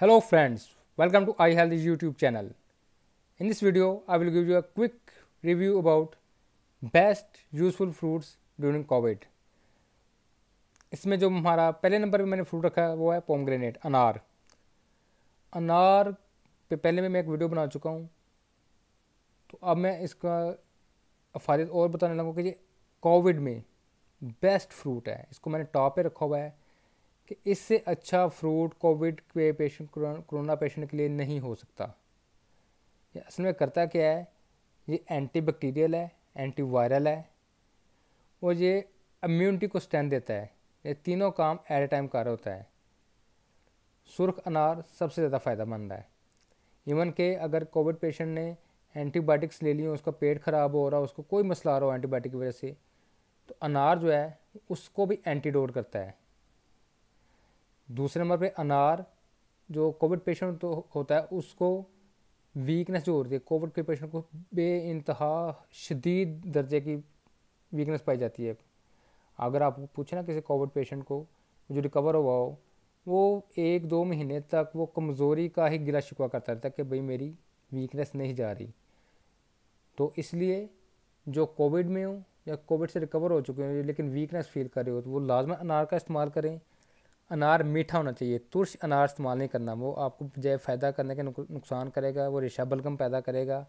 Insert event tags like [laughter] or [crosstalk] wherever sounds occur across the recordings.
Hello friends, welcome to iHealthy YouTube channel. In this video, I will give you a quick review about best useful fruits during COVID. इसमें जो हमारा पहले number पे मैंने fruit रखा है वो है पोमग्रेनेट अनार अनार पे पहले में मैं एक वीडियो बना चुका हूँ तो अब मैं इसका अफायद और बताने लगा कि ये कोविड में बेस्ट फ्रूट है इसको मैंने टॉप पे रखा हुआ है कि इससे अच्छा फ्रूट कोविड के पेशेंट कोरोना पेशेंट के लिए नहीं हो सकता ये असल में करता क्या है ये एंटी बैक्टीरियल है एंटी वायरल है और ये इम्यूनिटी को स्ट्रेंथ देता है ये तीनों काम एट ए टाइम कार होता है सुर्ख अनार सबसे ज़्यादा फ़ायदेमंद है इवन के अगर कोविड पेशेंट ने एंटीबायोटिक्स ले लिए उसका पेट ख़राब हो रहा है उसको कोई मसला आ रहा हो एंटीबायोटिक की वजह से तो अनार जो है उसको भी एंटीडोट करता है दूसरे नंबर पे अनार जो कोविड पेशेंट तो होता है उसको वीकनेस जो होती है कोविड के पेशेंट को बे इंतहा शदीद दर्जे की वीकनेस पाई जाती है अगर आप पूछे ना किसी कोविड पेशेंट को जो रिकवर हुआ हो वो एक दो महीने तक वो कमज़ोरी का ही गिला शिकवा करता रहता है कि भाई मेरी वीकनेस नहीं जा रही तो इसलिए जो कोविड में हो या कोविड से रिकवर हो चुके हो लेकिन वीकनेस फील कर रहे हो तो वो लाजमा अनार का इस्तेमाल करें अनार मीठा होना चाहिए तुरश अनार इस्तेमाल नहीं करना वो आपको जय फ़ायदा करने का नुकसान करेगा वो रेशा बलगम पैदा करेगा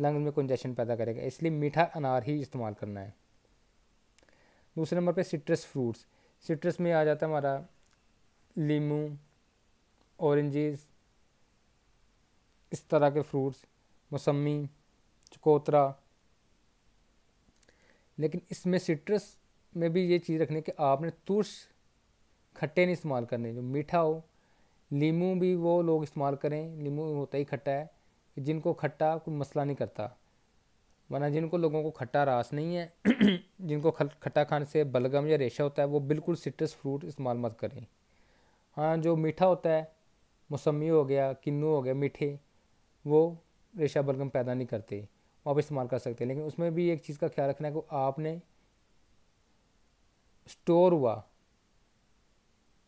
लंग्स में कंजेशन पैदा करेगा इसलिए मीठा अनार ही इस्तेमाल करना है दूसरे नंबर पे सिट्रस फ्रूट्स सिट्रस में आ जाता है हमारा लीमू औरेंजेस इस तरह के फ्रूट्स मौसमी चकोतरा लेकिन इसमें सिट्रस में भी ये चीज़ रखनी कि आपने तुरश खट्टे नहीं इस्तेमाल करने जो मीठा हो लीमू भी वो लोग इस्तेमाल करें लीमू होता ही खट्टा है कि जिनको खट्टा कोई मसला नहीं करता वरना जिनको लोगों को खट्टा रास नहीं है [clears throat] जिनको खट्टा खाने से बलगम या रेशा होता है वो बिल्कुल सिट्रस फ्रूट इस्तेमाल मत करें हाँ जो मीठा होता है मौसमी हो गया किन्नू हो गया मीठे वो रेशा बलगम पैदा नहीं करते वो आप इस्तेमाल कर सकते हैं लेकिन उसमें भी एक चीज़ का ख्याल रखना है कि आपने स्टोर हुआ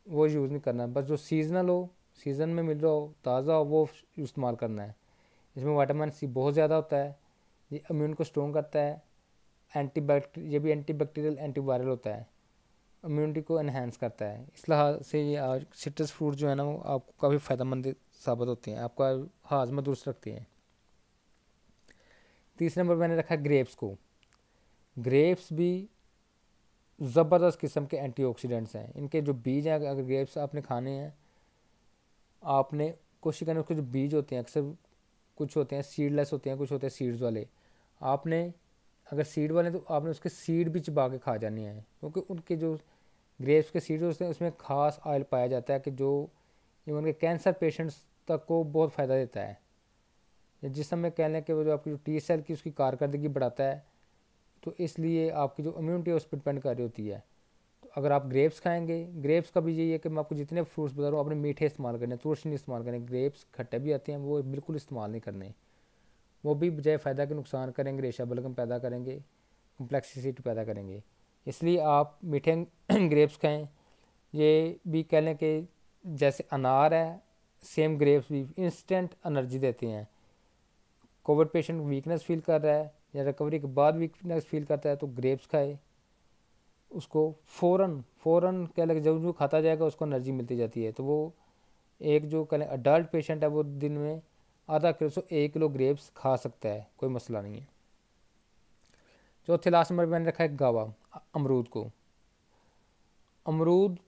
वो यूज़ नहीं करना बस जो सीजनल हो सीज़न में मिल रहा हो ताज़ा हो वो इस्तेमाल करना है इसमें वाइटामिन सी बहुत ज़्यादा होता है ये इम्यून को स्ट्रॉन्ग करता है एंटीबैक्टी ये भी एंटीबैक्टीरियल एंटीवायरल होता है इम्यूनिटी को इन्हेंस करता है इस लिहाज से ये आज सिट्रस फ्रूट जो है ना वो आपको काफ़ी फ़ायदेमंद साबित होते हैं आपका हाजमा दुरुस्त रखते हैं तीसरे नंबर मैंने रखा ग्रेप्स को ग्रेप्स भी ज़बरदस्त किस्म के एंटी हैं इनके जो बीज हैं अगर ग्रेप्स आपने खाने हैं आपने कोशिश करनी उसके जो बीज होते हैं अक्सर कुछ होते हैं सीडलेस होते हैं कुछ होते हैं सीड्स वाले आपने अगर सीड वाले तो आपने उसके सीड भी चबा के खा जाने हैं क्योंकि उनके जो ग्रेप्स के सीड होते हैं उसमें खास ऑयल पाया जाता है कि जो इवन के कैंसर पेशेंट्स तक को बहुत फ़ायदा देता है जिस समय कह लें कि वो जो आपकी जो टी सेल की उसकी कारकर्दगी बढ़ाता है तो इसलिए आपकी जो इम्यूनिटी है उस पर डिपेंड कर रही होती है तो अगर आप ग्रेप्स खाएंगे ग्रेप्स का भी यही है कि मैं आपको जितने फ्रूट्स बता रहा हूँ अपने मीठे इस्तेमाल करने तुरश नहीं इस्तेमाल करने ग्रेप्स खट्टे भी आते हैं वो बिल्कुल इस्तेमाल नहीं करने वो भी बजाय फ़ायदा के नुकसान करेंगे रेशा बलगम पैदा करेंगे कम्प्लेक्सिटी पैदा करेंगे इसलिए आप मीठे ग्रेप्स [coughs] खाएँ ये भी कह लें कि जैसे अनार है सेम ग्रेप्स भी इंस्टेंट एनर्जी देते हैं कोविड पेशेंट वीकनेस फील कर रहा है या रिकवरी के बाद भी वीकनेस फील करता है तो ग्रेप्स खाए उसको फ़ौर फ़ौरन कह लगे जब जो खाता जाएगा उसको एनर्जी मिलती जाती है तो वो एक जो कहें अडल्ट पेशेंट है वो दिन में आधा किलो से एक किलो ग्रेप्स खा सकता है कोई मसला नहीं है चौथे लास्ट नंबर मैंने रखा है गावा अमरूद को अमरूद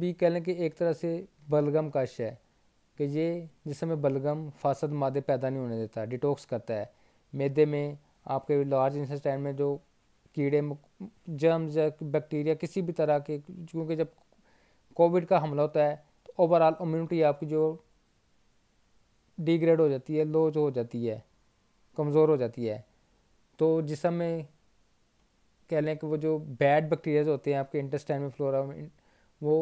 भी कह लें कि एक तरह से बलगम का शय है कि ये जिस समय बलगम फासद मादे पैदा नहीं होने देता डिटॉक्स करता है मैदे में आपके लार्ज इंसेस्टाइन में जो कीड़े जर्म्स या बैक्टीरिया किसी भी तरह के क्योंकि जब कोविड का हमला होता है तो ओवरऑल इम्यूनिटी आपकी जो डिग्रेड हो जाती है लोज हो जाती है कमज़ोर हो जाती है तो जिसम में कह लें कि वो जो बैड बैक्टीरियाज होते हैं आपके इंटेस्टाइन में फ्लोरा में वो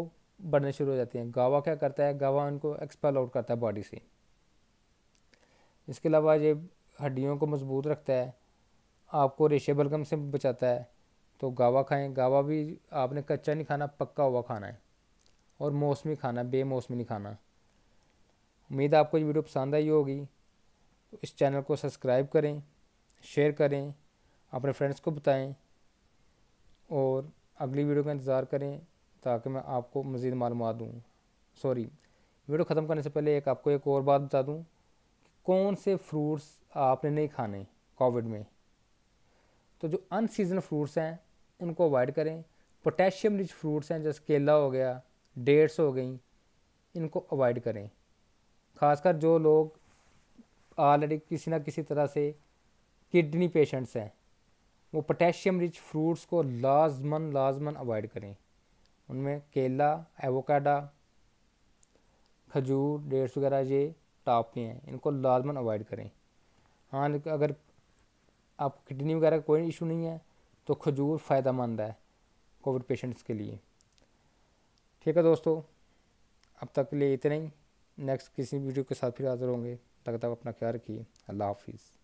बढ़ने शुरू हो जाते हैं गावा क्या करता है गावा उनको एक्सपेल आउट करता है बॉडी से इसके अलावा ये हड्डियों को मजबूत रखता है आपको रेशे बलगम से बचाता है तो गावा खाएं गावा भी आपने कच्चा नहीं खाना पक्का हुआ खाना है और मौसमी खाना बेमौसमी नहीं खाना उम्मीद आपको ये वीडियो पसंद आई होगी तो इस चैनल को सब्सक्राइब करें शेयर करें अपने फ्रेंड्स को बताएं और अगली वीडियो का इंतज़ार करें ताकि मैं आपको मज़ीद मालूम दूँ सॉरी वीडियो ख़त्म करने से पहले एक आपको एक और बात बता दूँ कौन से फ्रूट्स आपने नहीं खाने कोविड में तो जो अनसीजन फ्रूट्स हैं उनको अवॉइड करें पोटेशियम रिच फ्रूट्स हैं जैसे केला हो गया डेट्स हो गई इनको अवॉइड करें खासकर जो लोग ऑलरेडी किसी ना किसी तरह से किडनी पेशेंट्स हैं वो पोटेशियम रिच फ्रूट्स को लाजमन लाजमन अवॉइड करें उनमें केला एवोकाडा खजूर डेट्स वगैरह ये टॉप पे हैं इनको लाजमन अवॉइड करें हाँ अगर आप किडनी वगैरह का कोई इशू नहीं है तो खजूर फ़ायदा मंद है कोविड पेशेंट्स के लिए ठीक है दोस्तों अब तक के लिए इतना ही नेक्स्ट किसी वीडियो के साथ फिर हाजिर होंगे तब तक अपना ख्याल रखिए अल्लाह हाफिज़